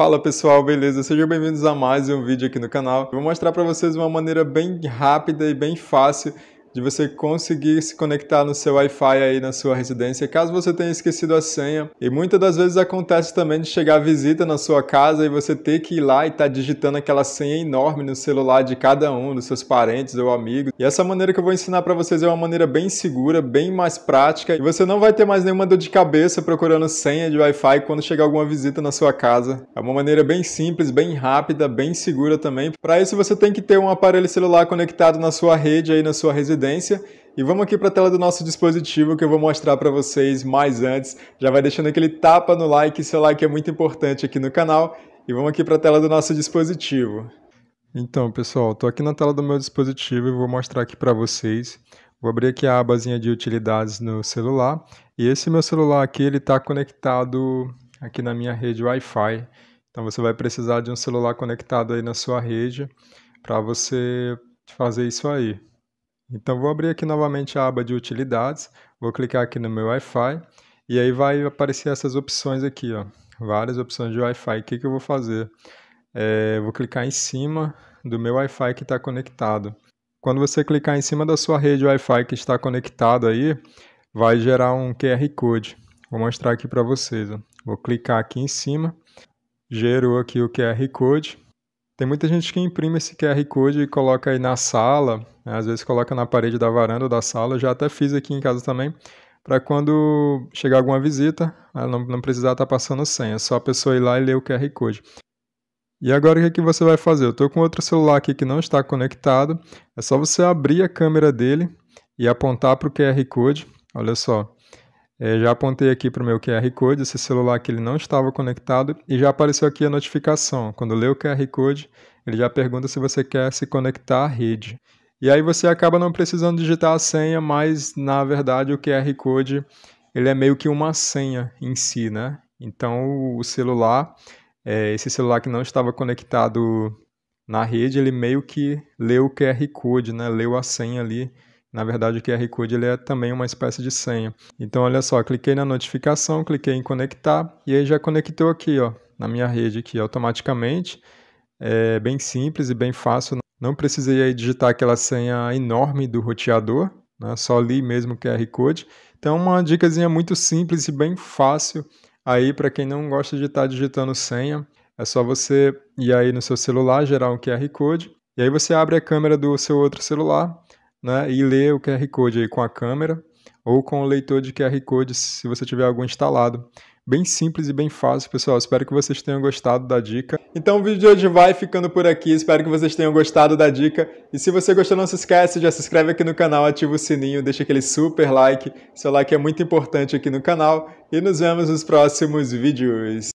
Fala pessoal, beleza? Sejam bem-vindos a mais um vídeo aqui no canal. vou mostrar para vocês uma maneira bem rápida e bem fácil de você conseguir se conectar no seu Wi-Fi aí na sua residência, caso você tenha esquecido a senha. E muitas das vezes acontece também de chegar a visita na sua casa e você ter que ir lá e estar tá digitando aquela senha enorme no celular de cada um dos seus parentes ou amigos. E essa maneira que eu vou ensinar para vocês é uma maneira bem segura, bem mais prática e você não vai ter mais nenhuma dor de cabeça procurando senha de Wi-Fi quando chegar alguma visita na sua casa. É uma maneira bem simples, bem rápida, bem segura também. Para isso você tem que ter um aparelho celular conectado na sua rede aí na sua residência e vamos aqui para a tela do nosso dispositivo que eu vou mostrar para vocês mais antes. Já vai deixando aquele tapa no like, seu like é muito importante aqui no canal. E vamos aqui para a tela do nosso dispositivo. Então, pessoal, estou aqui na tela do meu dispositivo e vou mostrar aqui para vocês. Vou abrir aqui a abazinha de utilidades no celular. E esse meu celular aqui, ele está conectado aqui na minha rede Wi-Fi. Então, você vai precisar de um celular conectado aí na sua rede para você fazer isso aí. Então vou abrir aqui novamente a aba de utilidades, vou clicar aqui no meu Wi-Fi e aí vai aparecer essas opções aqui, ó, várias opções de Wi-Fi. O que, que eu vou fazer? É, vou clicar em cima do meu Wi-Fi que está conectado. Quando você clicar em cima da sua rede Wi-Fi que está conectada aí, vai gerar um QR Code. Vou mostrar aqui para vocês. Ó. Vou clicar aqui em cima, gerou aqui o QR Code. Tem muita gente que imprime esse QR Code e coloca aí na sala, né? às vezes coloca na parede da varanda ou da sala, eu já até fiz aqui em casa também, para quando chegar alguma visita, né, não, não precisar estar tá passando senha, é só a pessoa ir lá e ler o QR Code. E agora o que, é que você vai fazer? Eu estou com outro celular aqui que não está conectado, é só você abrir a câmera dele e apontar para o QR Code, olha só. É, já apontei aqui para o meu QR Code, esse celular que ele não estava conectado, e já apareceu aqui a notificação. Quando lê o QR Code, ele já pergunta se você quer se conectar à rede. E aí você acaba não precisando digitar a senha, mas na verdade o QR Code ele é meio que uma senha em si, né? Então o celular, é, esse celular que não estava conectado na rede, ele meio que leu o QR Code, né? Leu a senha ali na verdade, o QR Code ele é também uma espécie de senha. Então, olha só, cliquei na notificação, cliquei em conectar e aí já conectou aqui, ó, na minha rede aqui automaticamente. É bem simples e bem fácil. Não precisei aí digitar aquela senha enorme do roteador, né? só li mesmo o QR Code. Então, uma dicasinha muito simples e bem fácil aí para quem não gosta de estar tá digitando senha. É só você ir aí no seu celular, gerar um QR Code, e aí você abre a câmera do seu outro celular né, e ler o QR Code aí com a câmera ou com o leitor de QR Code, se você tiver algum instalado. Bem simples e bem fácil, pessoal. Espero que vocês tenham gostado da dica. Então o vídeo de hoje vai ficando por aqui. Espero que vocês tenham gostado da dica. E se você gostou, não se esquece, já se inscreve aqui no canal, ativa o sininho, deixa aquele super like. Seu like é muito importante aqui no canal. E nos vemos nos próximos vídeos.